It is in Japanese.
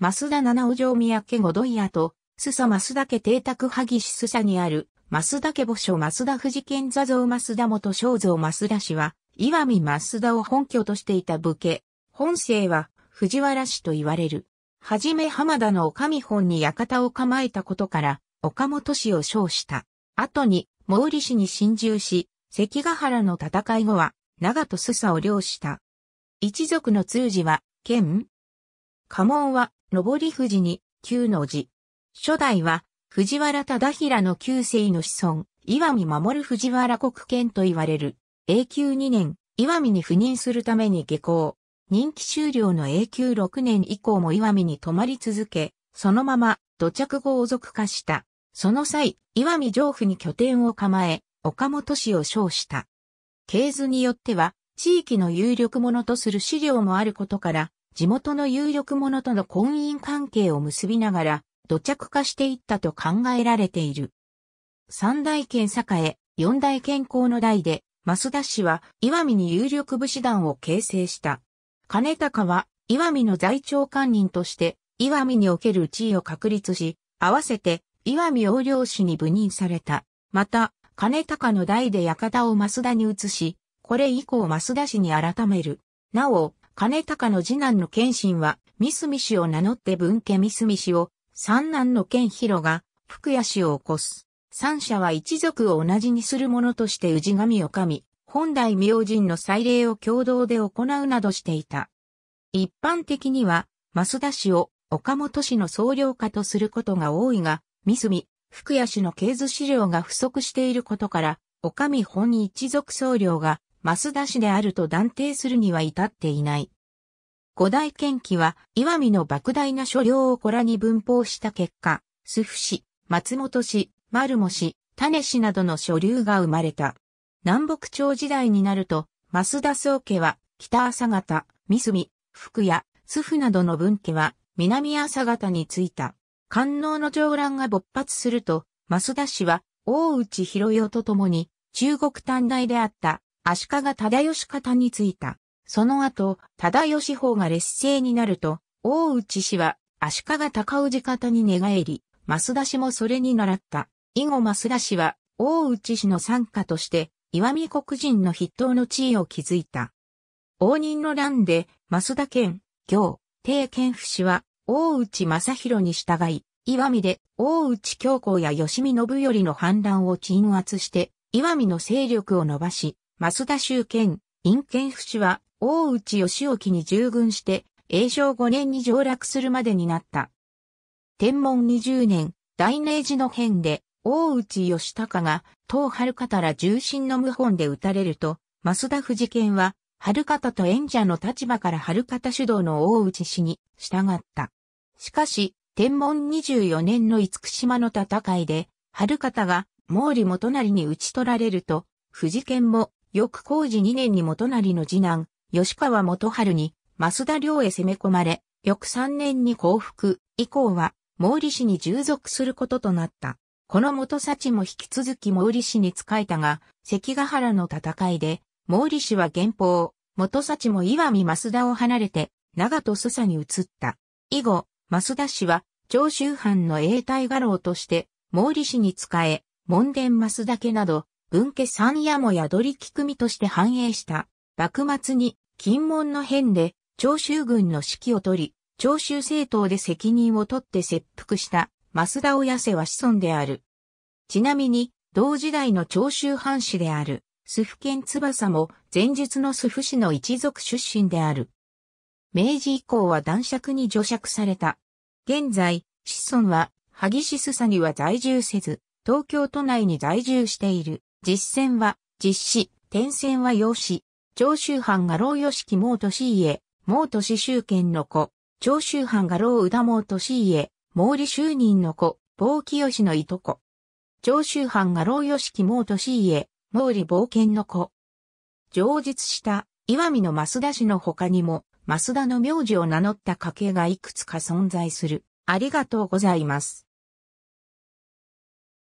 増田七尾城宮家五土屋と、須佐増田家邸宅萩市須佐にある、増田家墓所増田富士健座像増田元正像増田氏は、岩見増田を本拠としていた武家。本姓は藤原氏と言われる。はじめ浜田の岡見本に館を構えたことから、岡本氏を称した。後に、毛利氏に侵入し、関ヶ原の戦い後は、長門須佐を領した。一族の通詞は、県家紋は、上り富士に、旧の字。初代は、藤原忠平の旧世の子孫、岩見守藤原国権と言われる。永久2年、岩見に赴任するために下校。任期終了の永久6年以降も岩見に泊まり続け、そのまま土着後を族化した。その際、岩見上府に拠点を構え、岡本氏を称した。系図によっては、地域の有力者とする資料もあることから、地元の有力者との婚姻関係を結びながら、土着化していったと考えられている。三大県栄、四大健康の代で、増田氏は岩見に有力武士団を形成した。金高は岩見の在庁官人として岩見における地位を確立し、合わせて岩見横領氏に部任された。また、金高の代で館を増田に移し、これ以降増田氏に改める。なお、金高の次男の謙信は、三隅氏を名乗って文家三隅氏を、三男の謙広が、福屋氏を起こす。三者は一族を同じにする者として氏神を神、本来明神の祭礼を共同で行うなどしていた。一般的には、増田氏を岡本氏の総領家とすることが多いが、三隅、福屋氏の経図資料が不足していることから、岡見本一族総領が増田氏であると断定するには至っていない。五大県記は、岩見の莫大な所領を子らに分報した結果、須府市、松本市、丸茂市、種市などの所領が生まれた。南北朝時代になると、増田宗家は、北朝方、三隅、福屋、須府などの分家は、南朝方についた。官能の上乱が勃発すると、増田氏は、大内広代と共に、中国短大であった足利忠義方についた。その後、忠義法が劣勢になると、大内氏は足利高氏方に寝返り、増田氏もそれに習った。以後増田氏は、大内氏の参加として、岩見黒人の筆頭の地位を築いた。応仁の乱で、増田県、行、帝県府氏は、大内正弘に従い、岩見で、大内教皇や吉見信頼の反乱を鎮圧して、岩見の勢力を伸ばし、増田州県、陰県府市は、大内義興に従軍して、永正5年に上落するまでになった。天文20年、大明寺の変で、大内義隆が、東春方ら重心の謀反で撃たれると、増田士健は、春方と演者の立場から春方主導の大内氏に従った。しかし、天文24年の五福島の戦いで、春方が毛利元成に討ち取られると、富士健も翌工事2年に元成の次男、吉川元春に、増田領へ攻め込まれ、翌3年に降伏、以降は、毛利氏に従属することとなった。この元幸も引き続き毛利氏に仕えたが、関ヶ原の戦いで、毛利氏は元宝、元幸も岩見増田を離れて、長と須佐に移った。以後、増田氏は、長州藩の永代画廊として、毛利氏に仕え、門田増田家など、文家三夜も宿り木組として繁栄した。幕末に、金門の変で、長州軍の指揮を取り、長州政党で責任を取って切腹した、増田親瀬は子孫である。ちなみに、同時代の長州藩士である、スフケン翼も、前述のスフ氏の一族出身である。明治以降は男爵に除爵された。現在、子孫は、萩市須佐には在住せず、東京都内に在住している。実践は、実施、転戦は要子。長州藩が老吉木毛都市家、毛都市州の子。長州藩が老宇田毛都市家、毛利周人の子、坊清のいとこ。長州藩が老吉木毛都市家、毛利冒険の子。上述した、岩見の増田氏の他にも、増田の名字を名乗った家系がいくつか存在する。ありがとうございます。